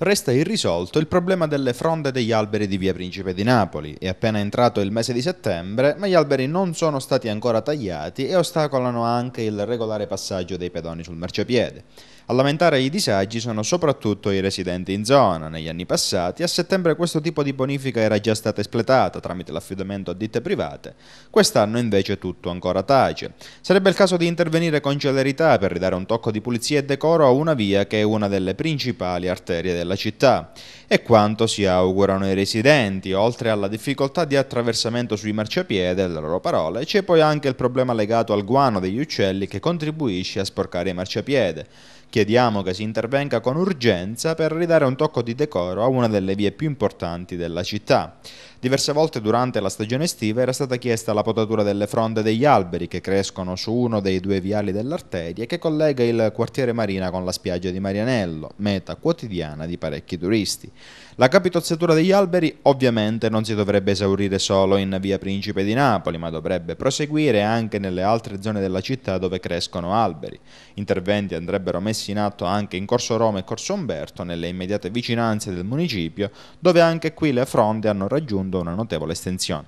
Resta irrisolto il problema delle fronde degli alberi di via Principe di Napoli. È appena entrato il mese di settembre, ma gli alberi non sono stati ancora tagliati e ostacolano anche il regolare passaggio dei pedoni sul marciapiede. A lamentare i disagi sono soprattutto i residenti in zona. Negli anni passati, a settembre questo tipo di bonifica era già stata espletata tramite l'affidamento a ditte private. Quest'anno invece tutto ancora tace. Sarebbe il caso di intervenire con celerità per ridare un tocco di pulizia e decoro a una via che è una delle principali arterie della della città. e quanto si augurano i residenti. Oltre alla difficoltà di attraversamento sui marciapiedi, le loro parole, c'è poi anche il problema legato al guano degli uccelli che contribuisce a sporcare i marciapiedi. Chiediamo che si intervenga con urgenza per ridare un tocco di decoro a una delle vie più importanti della città. Diverse volte durante la stagione estiva era stata chiesta la potatura delle fronde degli alberi che crescono su uno dei due viali dell'arteria che collega il quartiere Marina con la spiaggia di Marianello, meta quotidiana di parecchi turisti. La capitozzatura degli alberi ovviamente non si dovrebbe esaurire solo in via Principe di Napoli, ma dovrebbe proseguire anche nelle altre zone della città dove crescono alberi. Interventi andrebbero messi in atto anche in Corso Roma e Corso Umberto, nelle immediate vicinanze del municipio, dove anche qui le fronde hanno raggiunto una notevole estensione.